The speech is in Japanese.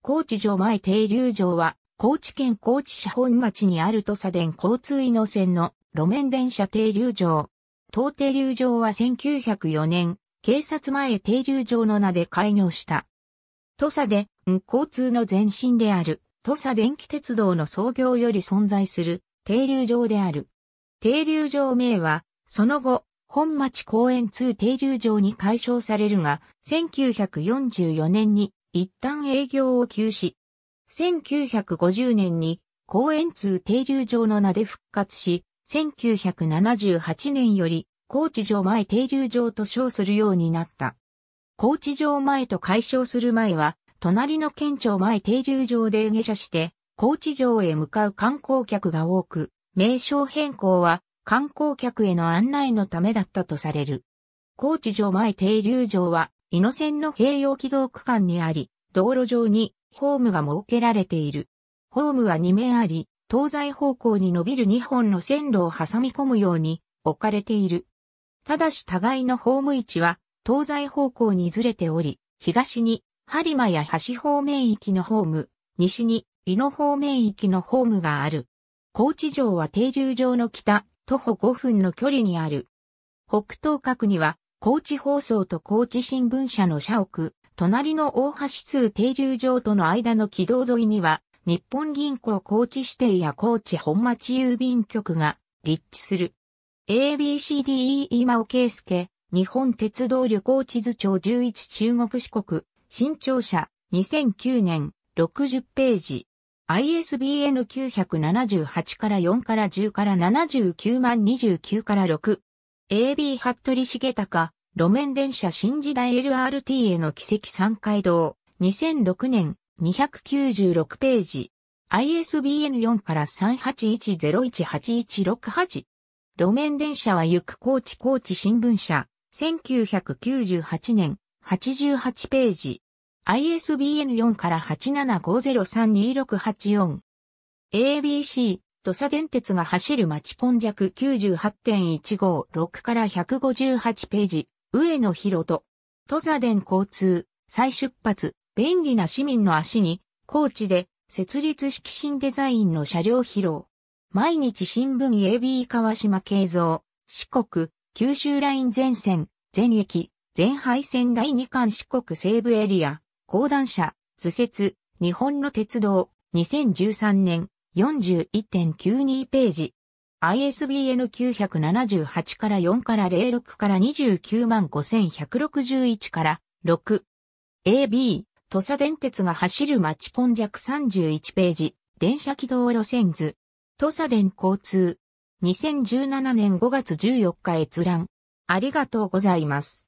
高知城前停留場は、高知県高知市本町にある土佐電交通井の線の路面電車停留場。当停留場は1904年、警察前停留場の名で開業した。土佐で、交通の前身である、土佐電気鉄道の創業より存在する停留場である。停留場名は、その後、本町公園2停留場に解消されるが、1944年に一旦営業を休止。1950年に公園通停留場の名で復活し、1978年より高知城前停留場と称するようになった。高知城前と解消する前は、隣の県庁前停留場で下車して、高知城へ向かう観光客が多く、名称変更は観光客への案内のためだったとされる。高知城前停留場は伊野線の併用軌道区間にあり、道路上にホームが設けられている。ホームは2面あり、東西方向に伸びる2本の線路を挟み込むように置かれている。ただし互いのホーム位置は東西方向にずれており、東に播磨や橋方面域のホーム、西に伊野方面域のホームがある。高知城は停留場の北、徒歩5分の距離にある。北東角には高知放送と高知新聞社の社屋、隣の大橋通停留場との間の軌道沿いには、日本銀行高知指定や高知本町郵便局が立地する。ABCDE 今尾圭介、日本鉄道旅行地図帳11中国四国、新庁舎、2009年、60ページ。ISBN 978から4から10から79万29から6。AB 服部重高、路面電車新時代 LRT への奇跡三階堂、2006年、296ページ。ISBN4 から38101816路面電車は行く高知高知新聞社、1998年、88ページ。ISBN4 から875032684。ABC、土佐電鉄が走る町ポン弱98.156から158ページ、上野広と、土佐電交通、再出発、便利な市民の足に、高知で、設立式新デザインの車両披露。毎日新聞 AB 川島慶三、四国、九州ライン全線、全駅、全廃線第2巻四国西部エリア、講談社、図説、日本の鉄道、2013年、41.92ページ。ISBN 978から4から06から295,161から6。AB、土佐電鉄が走る町今弱31ページ。電車軌道路線図。土佐電交通。2017年5月14日閲覧。ありがとうございます。